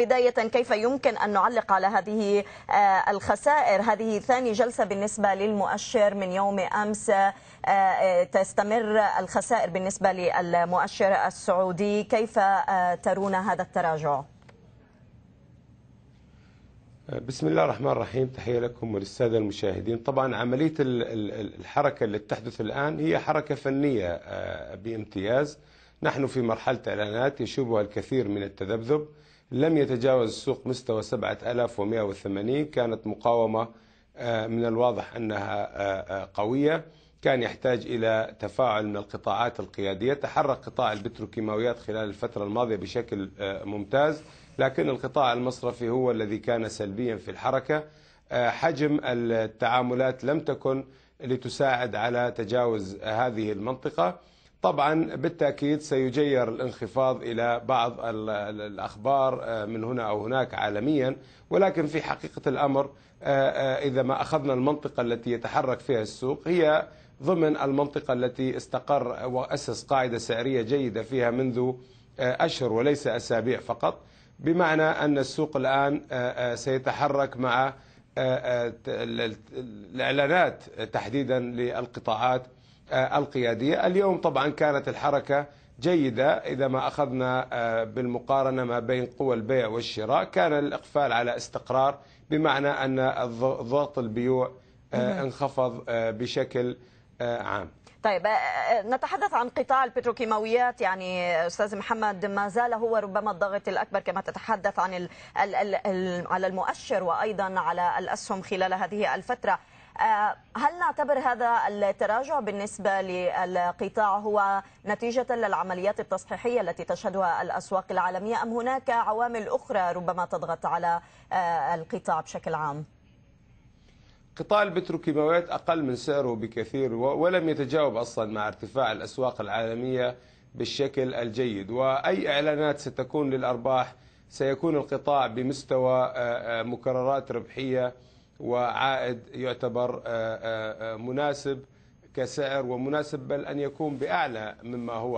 بداية كيف يمكن أن نعلق على هذه آه، الخسائر هذه ثاني جلسة بالنسبة للمؤشر من يوم أمس آه، آه، تستمر الخسائر بالنسبة للمؤشر السعودي كيف ترون هذا التراجع؟ بسم الله الرحمن الرحيم تحية لكم وللسادة المشاهدين طبعا عملية الحركة التي تحدث الآن هي حركة فنية بامتياز نحن في مرحلة إعلانات يشوبها الكثير من التذبذب لم يتجاوز السوق مستوى 7180 كانت مقاومة آه، من الواضح أنها آه، آه، قوية كان يحتاج إلى تفاعل من القطاعات القيادية تحرك قطاع البتروكيماويات خلال الفترة الماضية بشكل ممتاز لكن القطاع المصرفي هو الذي كان سلبيا في الحركة حجم التعاملات لم تكن لتساعد على تجاوز هذه المنطقة طبعا بالتاكيد سيجير الانخفاض الى بعض الاخبار آه، من هنا او هناك عالميا ولكن في حقيقه الامر آه، آه، اذا ما اخذنا المنطقه التي يتحرك فيها السوق هي ضمن المنطقه التي استقر واسس قاعده سعريه جيده فيها منذ اشهر وليس اسابيع فقط بمعنى ان السوق الان سيتحرك مع الاعلانات تحديدا للقطاعات آه، القيادية اليوم طبعا كانت الحركة جيدة إذا ما أخذنا آه، بالمقارنة ما بين قوى البيع والشراء كان الإقفال على استقرار بمعنى أن ضغط البيوع آه، انخفض بشكل عام طيب نتحدث عن قطاع البتروكيماويات يعني استاذ محمد ما زال هو ربما الضغط الاكبر كما تتحدث عن ال على المؤشر وايضا على الاسهم خلال هذه الفتره آه، هل نعتبر هذا التراجع بالنسبة للقطاع هو نتيجة للعمليات التصحيحية التي تشهدها الأسواق العالمية أم هناك عوامل أخرى ربما تضغط على آه، القطاع بشكل عام؟ قطاع البتروكيماويات أقل من سعره بكثير ولم يتجاوب أصلا مع ارتفاع الأسواق العالمية بالشكل الجيد وأي إعلانات ستكون للأرباح سيكون القطاع بمستوى آه، مكررات ربحية وعائد يعتبر آه، آه، آه، مناسب كسعر ومناسب بل أن يكون بأعلى مما هو